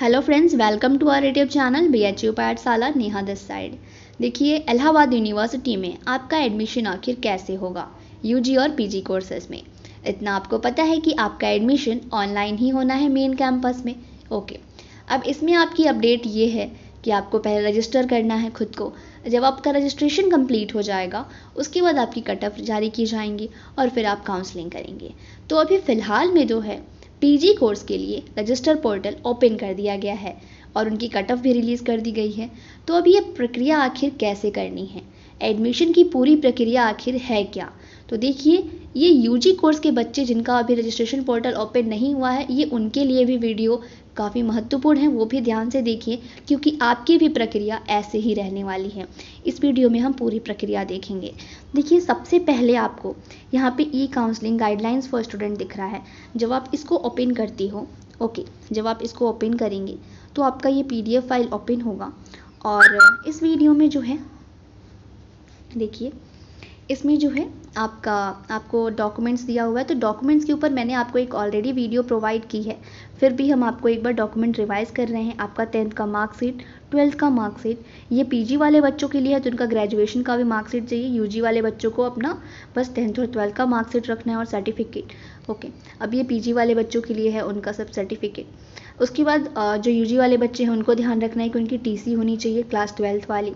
Hello friends welcome to our YouTube channel B H U Pathshala Neha दस side देखिए Allahabad university में आपका एडमिशन आखिर कैसे होगा यूजी और पीजी कोर्सेज में इतना आपको पता है कि आपका एडमिशन ऑनलाइन ही होना है मेन कैंपस में ओके अब इसमें आपकी अपडेट ये है कि आपको पहले रजिस्टर करना है खुद को जब आपका रजिस्ट्रेशन कंप्लीट हो जाएगा उसके बाद आपकी कट ऑफ जारी की जाएंगी और फिर आप काउंसलिंग करेंगे तो अभी फ़िलहाल में जो है पीजी कोर्स के लिए रजिस्टर पोर्टल ओपन कर दिया गया है और उनकी कट ऑफ भी रिलीज़ कर दी गई है तो अब ये प्रक्रिया आखिर कैसे करनी है एडमिशन की पूरी प्रक्रिया आखिर है क्या तो देखिए ये यूजी कोर्स के बच्चे जिनका अभी रजिस्ट्रेशन पोर्टल ओपन नहीं हुआ है ये उनके लिए भी वीडियो काफ़ी महत्वपूर्ण है वो भी ध्यान से देखिए क्योंकि आपकी भी प्रक्रिया ऐसे ही रहने वाली है इस वीडियो में हम पूरी प्रक्रिया देखेंगे देखिए सबसे पहले आपको यहाँ पे e counselling guidelines for student दिख रहा है जब आप इसको ओपन करती हो ओके जब आप इसको ओपन करेंगे तो आपका ये पी फाइल ओपन होगा और इस वीडियो में जो है देखिए इसमें जो है आपका आपको डॉक्यूमेंट्स दिया हुआ है तो डॉक्यूमेंट्स के ऊपर मैंने आपको एक ऑलरेडी वीडियो प्रोवाइड की है फिर भी हम आपको एक बार डॉक्यूमेंट रिवाइज कर रहे हैं आपका टेंथ का मार्कशीट ट्वेल्थ का मार्कशीट ये पीजी वाले बच्चों के लिए है जिनका तो ग्रेजुएशन का भी मार्कशीट चाहिए यूजी वाले बच्चों को अपना बस टेंथ और ट्वेल्थ का मार्कशीट रखना है और सर्टिफिकेट ओके अब ये पीजी वाले बच्चों के लिए है उनका सब सर्टिफिकेट उसके बाद जो यूजी वाले बच्चे हैं उनको ध्यान रखना है कि उनकी टीसी होनी चाहिए क्लास ट्वेल्थ वाली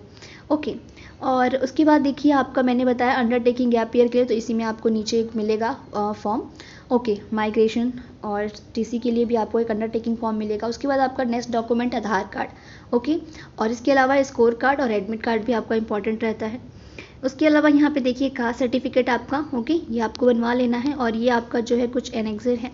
ओके okay. और उसके बाद देखिए आपका मैंने बताया अंडरटेकिंग गैप ईयर के लिए तो इसी में आपको नीचे एक मिलेगा फॉर्म ओके माइग्रेशन और टीसी के लिए भी आपको एक अंडरटेकिंग फॉर्म मिलेगा उसके बाद आपका next document Aadhaar card okay और इसके अलावा स्कोर कार्ड और एडमिट कार्ड भी आपका इंपॉर्टेंट रहता है उसके अलावा यहाँ पे देखिए कास्ट सर्टिफिकेट आपका ओके ये आपको बनवा लेना है और ये आपका जो है कुछ एनेक्सर है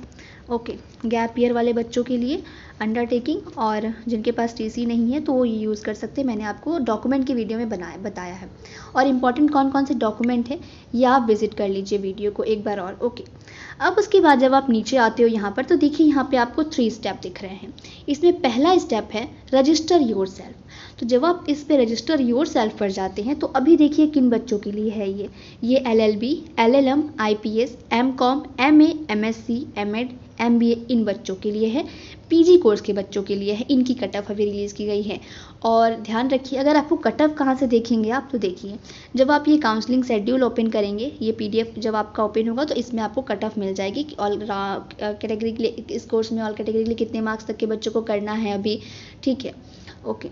ओके गैप ईयर वाले बच्चों के लिए अंडरटेकिंग और जिनके पास टीसी नहीं है तो वो ये यूज़ कर सकते हैं मैंने आपको डॉक्यूमेंट की वीडियो में बनाया बताया है और इम्पॉर्टेंट कौन कौन से डॉक्यूमेंट है ये आप विजिट कर लीजिए वीडियो को एक बार और ओके अब उसके बाद जब आप नीचे आते हो यहाँ पर तो देखिए यहाँ पे आपको थ्री स्टेप दिख रहे हैं इसमें पहला स्टेप है रजिस्टर योर सेल्फ तो जब आप इस पे रजिस्टर योर सेल्फ पर जाते हैं तो अभी देखिए किन बच्चों के लिए है ये ये L L B L L M I P S M com M A M S C M ed M B A इन बच्चों के लिए है पीजी कोर्स के बच्चों के लिए है इनकी कट ऑफ अभी रिलीज़ की गई है और ध्यान रखिए अगर आपको कट ऑफ कहाँ से देखेंगे आप तो देखिए जब आप ये काउंसलिंग शेड्यूल ओपन करेंगे ये पीडीएफ जब आपका ओपन होगा तो इसमें आपको कट ऑफ मिल जाएगी कि ऑल कैटेगरी के लिए इस कोर्स में ऑल कैटेगरी के लिए कितने मार्क्स तक के बच्चों को को करना है अभी ठीक है ओके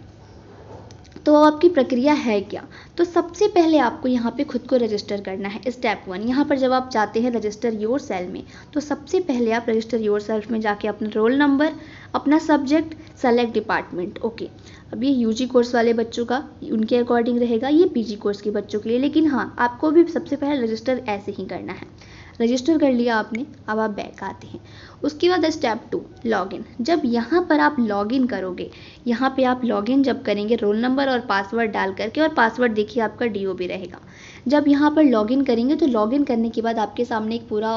तो आपकी प्रक्रिया है क्या तो सबसे पहले आपको यहाँ पे खुद को रजिस्टर करना है स्टेप वन यहाँ पर जब आप जाते हैं रजिस्टर योर सेल में तो सबसे पहले आप रजिस्टर योर सेल्फ में जाके अपना रोल नंबर अपना सब्जेक्ट सेलेक्ट डिपार्टमेंट ओके अब ये यू कोर्स वाले बच्चों का उनके अकॉर्डिंग रहेगा ये पी कोर्स के बच्चों के लिए लेकिन हाँ आपको भी सबसे पहले रजिस्टर ऐसे ही करना है रजिस्टर कर लिया आपने अब आप बैक आते हैं उसके बाद स्टेप टू लॉगिन जब यहाँ पर आप लॉगिन करोगे यहाँ पे आप लॉगिन जब करेंगे रोल नंबर और पासवर्ड डाल करके और पासवर्ड देखिए आपका डी रहेगा जब यहाँ पर लॉगिन करेंगे तो लॉगिन करने के बाद आपके सामने एक पूरा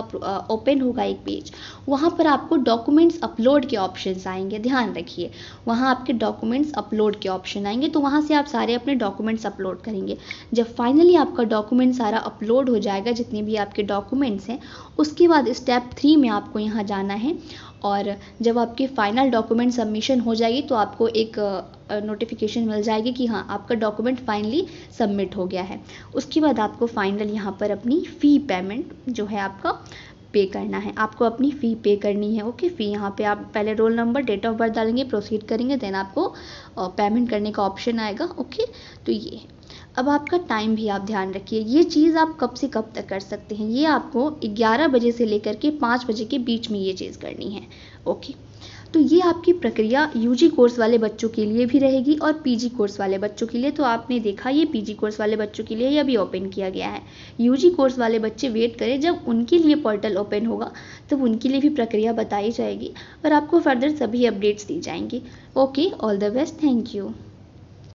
ओपन होगा एक पेज वहाँ पर आपको डॉक्यूमेंट्स अपलोड के ऑप्शन आएंगे ध्यान रखिए वहाँ आपके डॉक्यूमेंट्स अपलोड के ऑप्शन आएंगे तो वहाँ से आप सारे अपने डॉक्यूमेंट्स अपलोड करेंगे जब फाइनली आपका डॉक्यूमेंट सारा अपलोड हो जाएगा जितने भी आपके डॉक्यूमेंट्स हैं उसके बाद स्टेप थ्री में आपको यहाँ जाना है और जब आपकी फ़ाइनल डॉक्यूमेंट सबमिशन हो जाएगी तो आपको एक नोटिफिकेशन मिल जाएगी कि हाँ आपका डॉक्यूमेंट फाइनली सबमिट हो गया है उसके बाद आपको फाइनल यहाँ पर अपनी फ़ी पेमेंट जो है आपका पे करना है आपको अपनी फ़ी पे करनी है ओके फ़ी यहाँ पे आप पहले roll number date of birth डालेंगे प्रोसीड करेंगे देन आपको पेमेंट करने का ऑप्शन आएगा ओके तो ये है अब आपका टाइम भी आप ध्यान रखिए ये चीज़ आप कब से कब तक कर सकते हैं ये आपको 11 बजे से लेकर के 5 बजे के बीच में ये चीज़ करनी है ओके तो ये आपकी प्रक्रिया यूजी कोर्स वाले बच्चों के लिए भी रहेगी और पीजी कोर्स वाले बच्चों के लिए तो आपने देखा ये पीजी कोर्स वाले बच्चों के लिए यह भी ओपन किया गया है यूजी कोर्स वाले बच्चे वेट करें जब उनके लिए पोर्टल ओपन होगा तब उनके लिए भी प्रक्रिया बताई जाएगी और आपको फर्दर सभी अपडेट्स दी जाएंगी okay all the best thank you